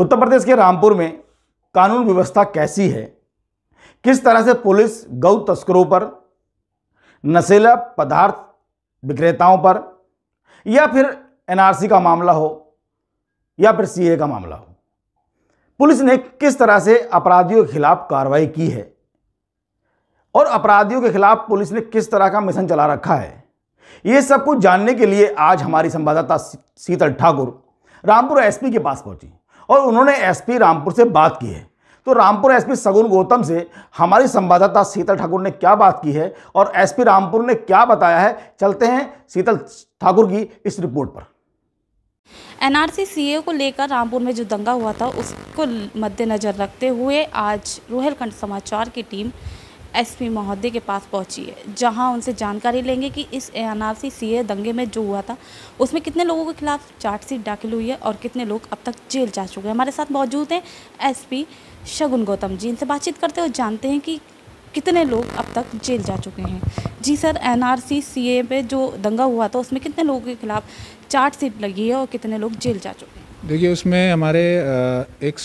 उत्तर प्रदेश के रामपुर में कानून व्यवस्था कैसी है किस तरह से पुलिस गौ तस्करों पर नशेला पदार्थ विक्रेताओं पर या फिर एनआरसी का मामला हो या फिर सीए का मामला हो पुलिस ने किस तरह से अपराधियों के खिलाफ कार्रवाई की है और अपराधियों के खिलाफ पुलिस ने किस तरह का मिशन चला रखा है ये सब कुछ जानने के लिए आज हमारी संवाददाता शीतल ठाकुर रामपुर एसपी के पास पहुंची और उन्होंने एसपी रामपुर से बात की है तो रामपुर एसपी सगुन गौतम से हमारी संवाददाता शीतल ठाकुर ने क्या बात की है और एसपी रामपुर ने क्या बताया है चलते हैं शीतल ठाकुर की इस रिपोर्ट पर एनआरसी सीए को लेकर रामपुर में जो दंगा हुआ था उसको मद्देनज़र रखते हुए आज रोहेलखंड समाचार की टीम एसपी महोदय के पास पहुंची है जहां उनसे जानकारी लेंगे कि इस सी सीए दंगे में जो हुआ था उसमें कितने लोगों के खिलाफ चार्जशीट दाखिल हुई है और कितने लोग अब तक जेल जा चुके हैं हमारे साथ मौजूद हैं एसपी शगुन गौतम जी इनसे बातचीत करते हुए जानते हैं कि कितने लोग अब तक जेल जा चुके हैं जी सर सी ए पे जो दंगा हुआ था उसमें कितने लोगों के खिलाफ चार्जशीट लगी है और कितने लोग जेल जा चुके हैं देखिए उसमें हमारे एक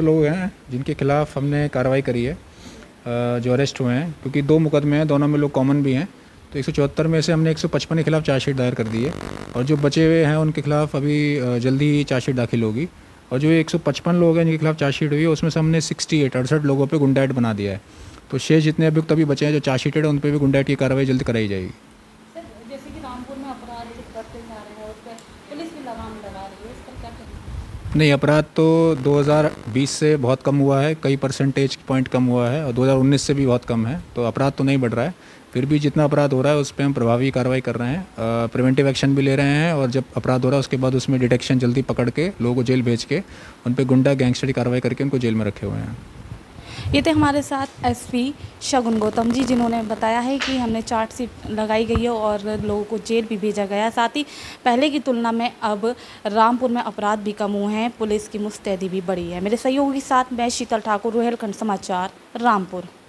लोग हैं जिनके खिलाफ हमने कार्रवाई करी है जो अरेस्ट हुए हैं क्योंकि दो मुकदमे हैं दोनों में लोग कॉमन भी हैं तो एक में से हमने 155 के खिलाफ चार्जशीट दायर कर दी है और जो बचे हुए हैं उनके खिलाफ अभी जल्दी ही चार्जशीट दाखिल होगी और जो 155 लोग हैं जिनके खिलाफ चार्जशीट हुई है उसमें से हमने 68 अड़सठ लोगों पे गुंडाइट बना दिया है तो शेष जितने अभियुक्त अभी बचे हैं जो चार्जशीटेड है उन पर भी गुंडाइट की कार्रवाई जल्द कराई जाएगी नहीं अपराध तो 2020 से बहुत कम हुआ है कई परसेंटेज पॉइंट कम हुआ है और 2019 से भी बहुत कम है तो अपराध तो नहीं बढ़ रहा है फिर भी जितना अपराध हो रहा है उस पर हम प्रभावी कार्रवाई कर रहे हैं प्रिवेंटिव एक्शन भी ले रहे हैं और जब अपराध हो रहा है उसके बाद उसमें डिटेक्शन जल्दी पकड़ के लोगों को जेल भेज के उन पर गुंडा गैंगस्टर की कार्रवाई करके उनको जेल में रखे हुए हैं ये थे हमारे साथ एसपी शगुन गौतम जी जिन्होंने बताया है कि हमने चार्ट सीट लगाई गई है और लोगों को जेल भी भेजा गया साथ ही पहले की तुलना में अब रामपुर में अपराध भी कम हुए हैं पुलिस की मुस्तैदी भी बढ़ी है मेरे सहयोगी के साथ मैं शीतल ठाकुर रोहेलखंड समाचार रामपुर